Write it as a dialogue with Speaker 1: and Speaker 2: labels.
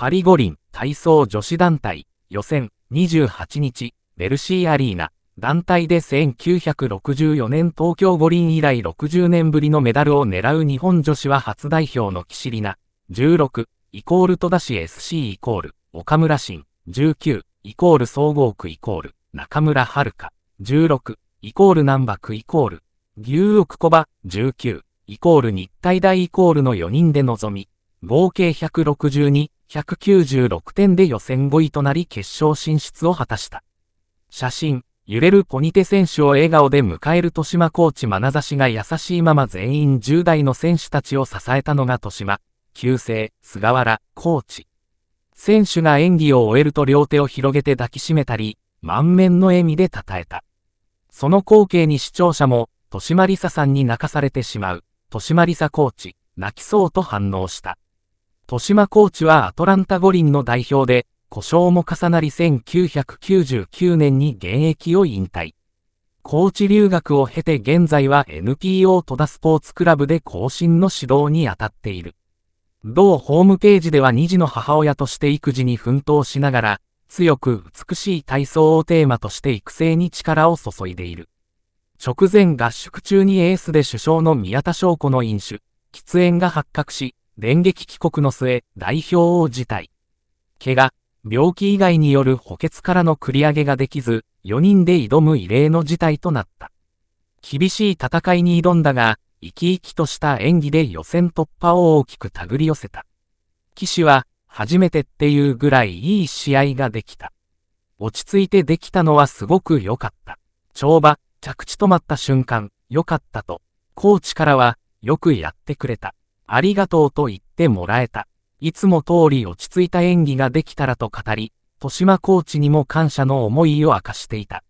Speaker 1: パリ五輪体操女子団体予選28日ベルシーアリーナ団体で1964年東京五輪以来60年ぶりのメダルを狙う日本女子は初代表のキシリナ16イコール戸田市 SC イコール岡村新19イコール総合区イコール中村遥16イコール南波区イコール牛奥小場19イコール日体大イコールの4人で臨み合計162 196点で予選5位となり決勝進出を果たした。写真、揺れるポニテ選手を笑顔で迎える豊島コーチ眼差しが優しいまま全員10代の選手たちを支えたのが豊島、旧姓、菅原、コーチ。選手が演技を終えると両手を広げて抱きしめたり、満面の笑みで称えた。その光景に視聴者も、豊島リサさんに泣かされてしまう、豊島リサコーチ、泣きそうと反応した。豊島コーチはアトランタ五輪の代表で、故障も重なり1999年に現役を引退。コーチ留学を経て現在は NPO 戸田スポーツクラブで更新の指導に当たっている。同ホームページでは2児の母親として育児に奮闘しながら、強く美しい体操をテーマとして育成に力を注いでいる。直前合宿中にエースで首相の宮田翔子の飲酒、喫煙が発覚し、電撃帰国の末、代表を辞退。怪我、病気以外による補欠からの繰り上げができず、4人で挑む異例の事態となった。厳しい戦いに挑んだが、生き生きとした演技で予選突破を大きく手繰り寄せた。騎士は、初めてっていうぐらいいい試合ができた。落ち着いてできたのはすごく良かった。跳馬、着地止まった瞬間、良かったと、コーチからは、よくやってくれた。ありがとうと言ってもらえた。いつも通り落ち着いた演技ができたらと語り、豊島コーチにも感謝の思いを明かしていた。